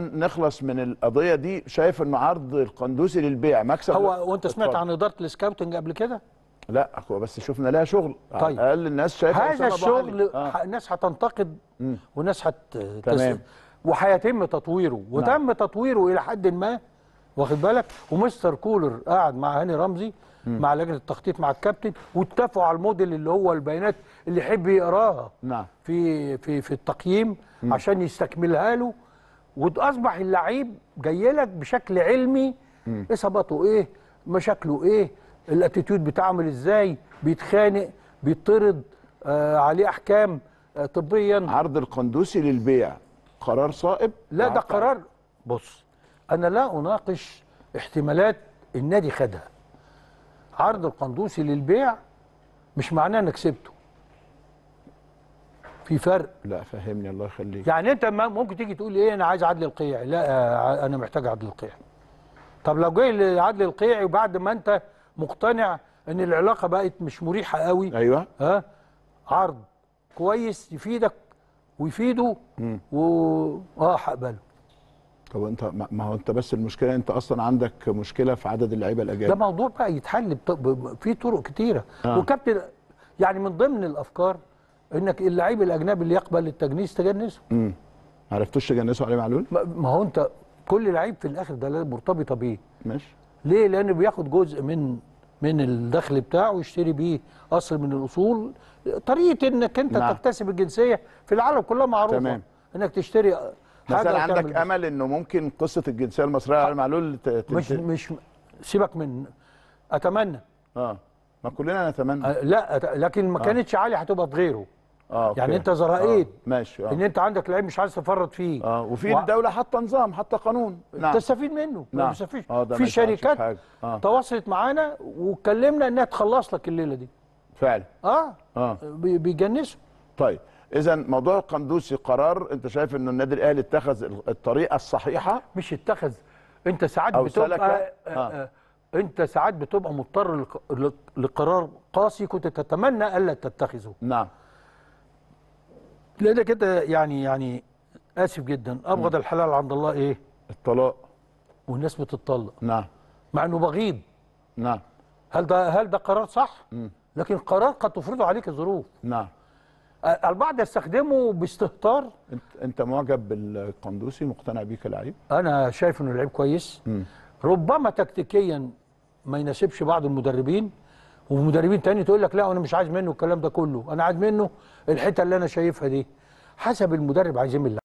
نخلص من القضيه دي شايف انه عرض القندوسي للبيع مكسب هو وانت سمعت عن اداره السكاوتنج قبل كده لا هو بس شفنا لها شغل طيب اقل الناس شايفه هذا الشغل آه. الناس هتنتقد وناس هت تمام وهيتم تطويره نعم. وتم نعم. تطويره الى حد ما واخد بالك ومستر كولر قعد مع هاني رمزي مم. مع لجنه التخطيط مع الكابتن واتفقوا على الموديل اللي هو البيانات اللي يحب يقراها نعم في في في التقييم مم. عشان يستكملها له واصبح اللعيب جاي لك بشكل علمي اصاباته ايه مشاكله ايه الاتيتيود بتاعه عامل ازاي بيتخانق بيطرد آه عليه احكام آه طبيا عرض القندوسي للبيع قرار صائب لا ده قرار بص انا لا اناقش احتمالات النادي خدها عرض القندوسي للبيع مش معناه انك سبته في فرق لا فهمني الله يخليك يعني انت ممكن تيجي تقول ايه انا عايز عدل القيعي لا انا محتاج عدل القيعي طب لو جاي لعدل القيعي وبعد ما انت مقتنع ان العلاقه بقت مش مريحه قوي ايوه ها عرض كويس يفيدك ويفيده و اه هقبله طب انت ما هو انت بس المشكله انت اصلا عندك مشكله في عدد اللعيبه الاجانب ده موضوع بقى يتحل بط... ب... في طرق كتيره آه. وكابتن يعني من ضمن الافكار انك اللعيب الاجنبي اللي يقبل التجنيس تجنسه امم ما عرفتوش تجنسوا علي معلول ما هو انت كل لعيب في الاخر ده مرتبطه بيه ماشي ليه لان بياخد جزء من من الدخل بتاعه ويشتري بيه اصل من الاصول طريقه انك انت نعم. تكتسب الجنسيه في العالم كلها معروفه تمام. انك تشتري حاجه بس عندك بيه. امل انه ممكن قصه الجنسيه المصريه على معلول مش مش سيبك من اتمنى اه ما كلنا نتمنى آه، لا لكن ما آه. كانتش آه. عالي هتبقى تغيره آه أوكي. يعني انت زرائيت آه. ماشي آه. ان انت عندك لعيب مش عايز تفرط فيه اه وفي و... الدوله حاطه نظام حاطه قانون نعم. تستفيد منه نعم. مستفيش. آه في شركات آه. تواصلت معانا واتكلمنا انها تخلص لك الليله دي فعلا اه, آه. بيجنسوا طيب اذا موضوع القندوسي قرار انت شايف ان النادي الاهلي اتخذ الطريقه الصحيحه مش اتخذ انت ساعات بتبقى آه، آه. آه. آه. انت ساعات بتبقى مضطر لقرار قاسي كنت تتمنى الا تتخذه نعم ده كده يعني يعني اسف جدا ابغض الحلال عند الله ايه؟ الطلاق والناس بتطلق نعم مع انه بغيض نعم هل ده هل ده قرار صح؟ م. لكن قرار قد تفرضه عليك الظروف نعم البعض يستخدمه باستهتار انت انت معجب بالقندوسي مقتنع بيه كلاعب؟ انا شايف انه لعيب كويس م. ربما تكتيكيا ما يناسبش بعض المدربين ومدربين تاني تقول لك لا انا مش عايز منه الكلام ده كله انا عايز منه الحته اللي انا شايفها دي حسب المدرب عايزين من